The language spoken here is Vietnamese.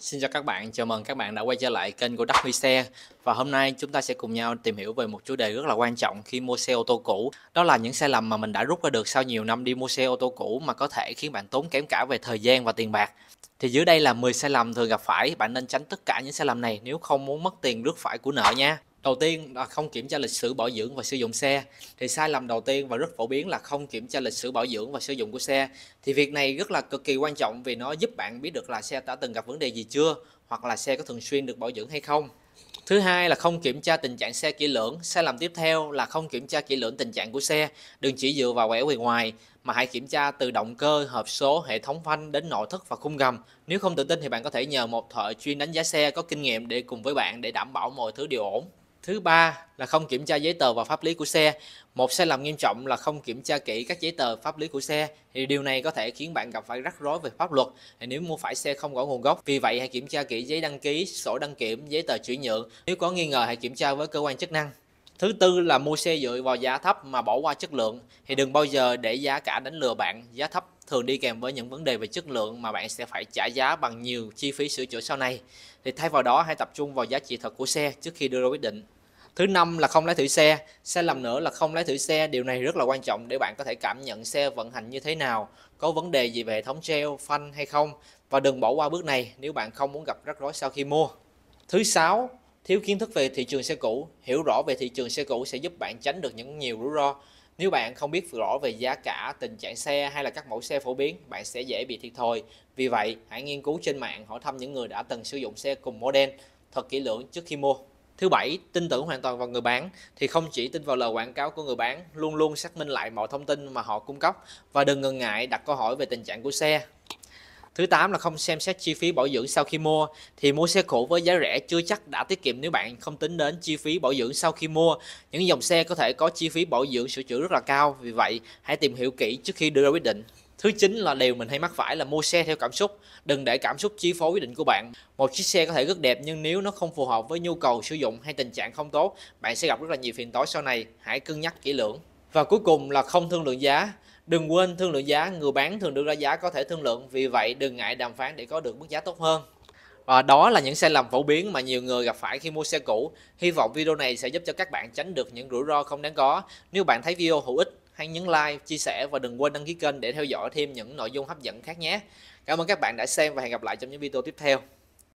Xin chào các bạn, chào mừng các bạn đã quay trở lại kênh của Đắc Huy Xe Và hôm nay chúng ta sẽ cùng nhau tìm hiểu về một chủ đề rất là quan trọng khi mua xe ô tô cũ Đó là những sai lầm mà mình đã rút ra được sau nhiều năm đi mua xe ô tô cũ mà có thể khiến bạn tốn kém cả về thời gian và tiền bạc Thì dưới đây là 10 sai lầm thường gặp phải, bạn nên tránh tất cả những sai lầm này nếu không muốn mất tiền rước phải của nợ nha đầu tiên là không kiểm tra lịch sử bảo dưỡng và sử dụng xe thì sai lầm đầu tiên và rất phổ biến là không kiểm tra lịch sử bảo dưỡng và sử dụng của xe thì việc này rất là cực kỳ quan trọng vì nó giúp bạn biết được là xe đã từng gặp vấn đề gì chưa hoặc là xe có thường xuyên được bảo dưỡng hay không Thứ hai là không kiểm tra tình trạng xe kỹ lưỡng. Sai lầm tiếp theo là không kiểm tra kỹ lưỡng tình trạng của xe. Đừng chỉ dựa vào quẻ bề ngoài mà hãy kiểm tra từ động cơ, hộp số, hệ thống phanh đến nội thất và khung gầm. Nếu không tự tin thì bạn có thể nhờ một thợ chuyên đánh giá xe có kinh nghiệm để cùng với bạn để đảm bảo mọi thứ đều ổn. Thứ ba là không kiểm tra giấy tờ và pháp lý của xe. Một sai lầm nghiêm trọng là không kiểm tra kỹ các giấy tờ pháp lý của xe thì điều này có thể khiến bạn gặp phải rắc rối về pháp luật nếu mua phải xe không rõ nguồn gốc. Vì vậy hãy kiểm tra kỹ giấy đăng ký, sổ đăng kiểm, giấy tờ chuyển nhượng. Nếu có nghi ngờ hãy kiểm tra với cơ quan chức năng. Thứ tư là mua xe dựa vào giá thấp mà bỏ qua chất lượng thì đừng bao giờ để giá cả đánh lừa bạn. Giá thấp thường đi kèm với những vấn đề về chất lượng mà bạn sẽ phải trả giá bằng nhiều chi phí sửa chữa sau này. Thì thay vào đó hãy tập trung vào giá trị thật của xe trước khi đưa ra quyết định thứ năm là không lái thử xe sai làm nữa là không lái thử xe điều này rất là quan trọng để bạn có thể cảm nhận xe vận hành như thế nào có vấn đề gì về hệ thống treo phanh hay không và đừng bỏ qua bước này nếu bạn không muốn gặp rắc rối sau khi mua thứ sáu thiếu kiến thức về thị trường xe cũ hiểu rõ về thị trường xe cũ sẽ giúp bạn tránh được những nhiều rủi ro nếu bạn không biết rõ về giá cả, tình trạng xe hay là các mẫu xe phổ biến, bạn sẽ dễ bị thiệt thòi. Vì vậy, hãy nghiên cứu trên mạng hỏi thăm những người đã từng sử dụng xe cùng model thật kỹ lưỡng trước khi mua thứ bảy tin tưởng hoàn toàn vào người bán thì không chỉ tin vào lời quảng cáo của người bán luôn luôn xác minh lại mọi thông tin mà họ cung cấp và đừng ngần ngại đặt câu hỏi về tình trạng của xe Thứ tám là không xem xét chi phí bảo dưỡng sau khi mua thì mua xe cũ với giá rẻ chưa chắc đã tiết kiệm nếu bạn không tính đến chi phí bảo dưỡng sau khi mua. Những dòng xe có thể có chi phí bảo dưỡng sửa chữa rất là cao, vì vậy hãy tìm hiểu kỹ trước khi đưa ra quyết định thứ chín là điều mình hay mắc phải là mua xe theo cảm xúc đừng để cảm xúc chi phối quyết định của bạn một chiếc xe có thể rất đẹp nhưng nếu nó không phù hợp với nhu cầu sử dụng hay tình trạng không tốt bạn sẽ gặp rất là nhiều phiền toái sau này hãy cân nhắc kỹ lưỡng và cuối cùng là không thương lượng giá đừng quên thương lượng giá người bán thường đưa ra giá có thể thương lượng vì vậy đừng ngại đàm phán để có được mức giá tốt hơn và đó là những sai lầm phổ biến mà nhiều người gặp phải khi mua xe cũ. Hy vọng video này sẽ giúp cho các bạn tránh được những rủi ro không đáng có. Nếu bạn thấy video hữu ích hãy nhấn like, chia sẻ và đừng quên đăng ký kênh để theo dõi thêm những nội dung hấp dẫn khác nhé. Cảm ơn các bạn đã xem và hẹn gặp lại trong những video tiếp theo.